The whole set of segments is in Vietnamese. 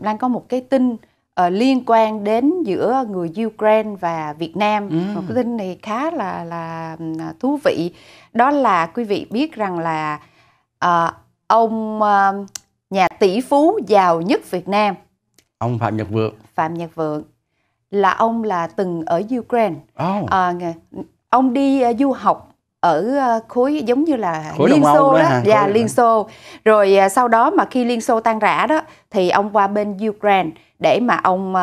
Lan có một cái tin uh, liên quan đến giữa người Ukraine và Việt Nam. Ừ. Một cái tin này khá là là à, thú vị. Đó là quý vị biết rằng là uh, ông uh, nhà tỷ phú giàu nhất Việt Nam. Ông Phạm Nhật Vượng. Phạm Nhật Vượng là ông là từng ở Ukraine. Oh. Uh, ông đi uh, du học ở ờ, khối giống như là khối Liên Xô đó, đó hả? Dạ, Liên Xô. Rồi à, sau đó mà khi Liên Xô tan rã đó thì ông qua bên Ukraine để mà ông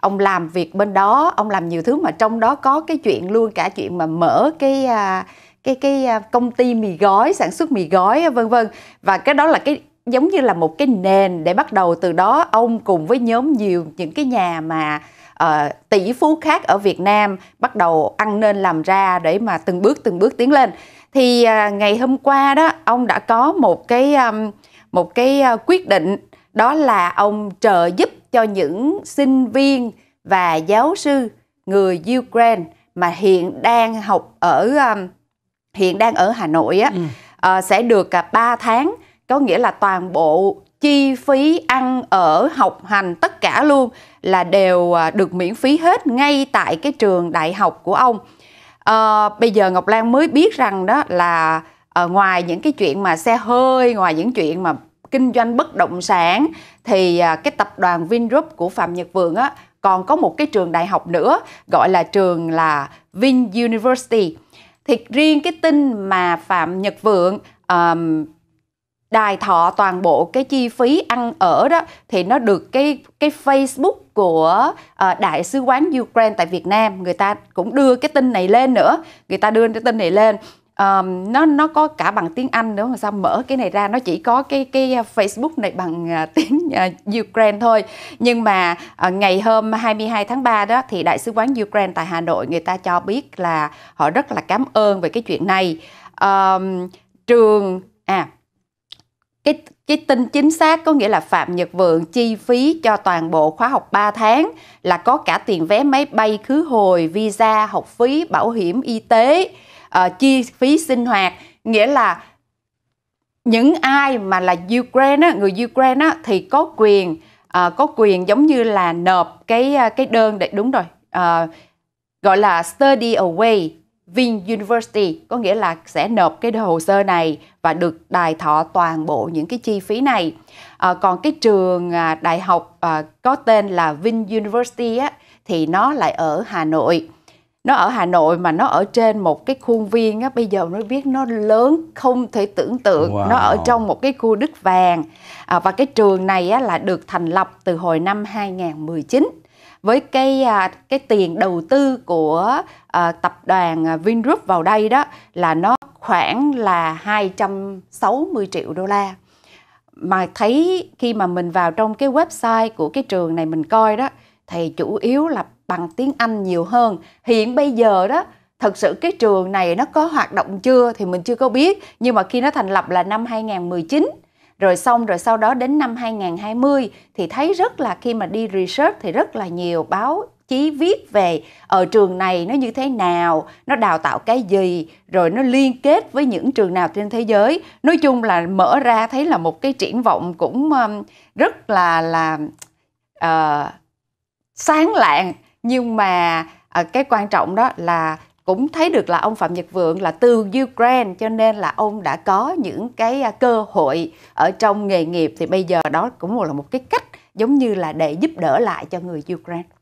ông làm việc bên đó, ông làm nhiều thứ mà trong đó có cái chuyện luôn cả chuyện mà mở cái à, cái cái à, công ty mì gói sản xuất mì gói vân vân và cái đó là cái giống như là một cái nền để bắt đầu từ đó ông cùng với nhóm nhiều những cái nhà mà uh, tỷ phú khác ở Việt Nam bắt đầu ăn nên làm ra để mà từng bước từng bước tiến lên thì uh, ngày hôm qua đó ông đã có một cái um, một cái uh, quyết định đó là ông trợ giúp cho những sinh viên và giáo sư người Ukraine mà hiện đang học ở um, hiện đang ở Hà Nội á ừ. uh, sẽ được cả à, 3 tháng có nghĩa là toàn bộ chi phí ăn ở học hành tất cả luôn là đều à, được miễn phí hết ngay tại cái trường đại học của ông à, bây giờ ngọc lan mới biết rằng đó là à, ngoài những cái chuyện mà xe hơi ngoài những chuyện mà kinh doanh bất động sản thì à, cái tập đoàn vingroup của phạm nhật vượng á còn có một cái trường đại học nữa gọi là trường là vin university thì riêng cái tin mà phạm nhật vượng um, đài thọ toàn bộ cái chi phí ăn ở đó thì nó được cái cái Facebook của uh, đại sứ quán Ukraine tại Việt Nam người ta cũng đưa cái tin này lên nữa người ta đưa cái tin này lên um, nó nó có cả bằng tiếng Anh nữa mà sao mở cái này ra nó chỉ có cái cái Facebook này bằng uh, tiếng uh, Ukraine thôi nhưng mà uh, ngày hôm 22 tháng 3 đó thì đại sứ quán Ukraine tại Hà Nội người ta cho biết là họ rất là cảm ơn về cái chuyện này um, trường à cái cái tin chính xác có nghĩa là Phạm Nhật Vượng chi phí cho toàn bộ khóa học 3 tháng là có cả tiền vé máy bay khứ hồi, visa, học phí, bảo hiểm y tế, uh, chi phí sinh hoạt, nghĩa là những ai mà là Ukraine người Ukraine thì có quyền uh, có quyền giống như là nộp cái ờ, cái đơn để đúng rồi uh, gọi là study away Vin University có nghĩa là sẽ nộp cái hồ sơ này và được đài thọ toàn bộ những cái chi phí này. À, còn cái trường à, đại học à, có tên là Vin University á, thì nó lại ở Hà Nội. Nó ở Hà Nội mà nó ở trên một cái khuôn viên á, bây giờ nó biết nó lớn không thể tưởng tượng. Wow. Nó ở trong một cái khu đất vàng. À, và cái trường này á, là được thành lập từ hồi năm 2019 với cái à, cái tiền đầu tư của à, tập đoàn à, Vingroup vào đây đó là nó khoảng là 260 triệu đô la mà thấy khi mà mình vào trong cái website của cái trường này mình coi đó thì chủ yếu là bằng tiếng Anh nhiều hơn hiện bây giờ đó thật sự cái trường này nó có hoạt động chưa thì mình chưa có biết nhưng mà khi nó thành lập là năm 2019 rồi xong rồi sau đó đến năm 2020 thì thấy rất là khi mà đi research thì rất là nhiều báo chí viết về ở trường này nó như thế nào, nó đào tạo cái gì, rồi nó liên kết với những trường nào trên thế giới. Nói chung là mở ra thấy là một cái triển vọng cũng um, rất là là uh, sáng lạng nhưng mà uh, cái quan trọng đó là cũng thấy được là ông Phạm Nhật Vượng là từ Ukraine cho nên là ông đã có những cái à, cơ hội ở trong nghề nghiệp thì bây giờ đó cũng là một cái cách giống như là để giúp đỡ lại cho người Ukraine.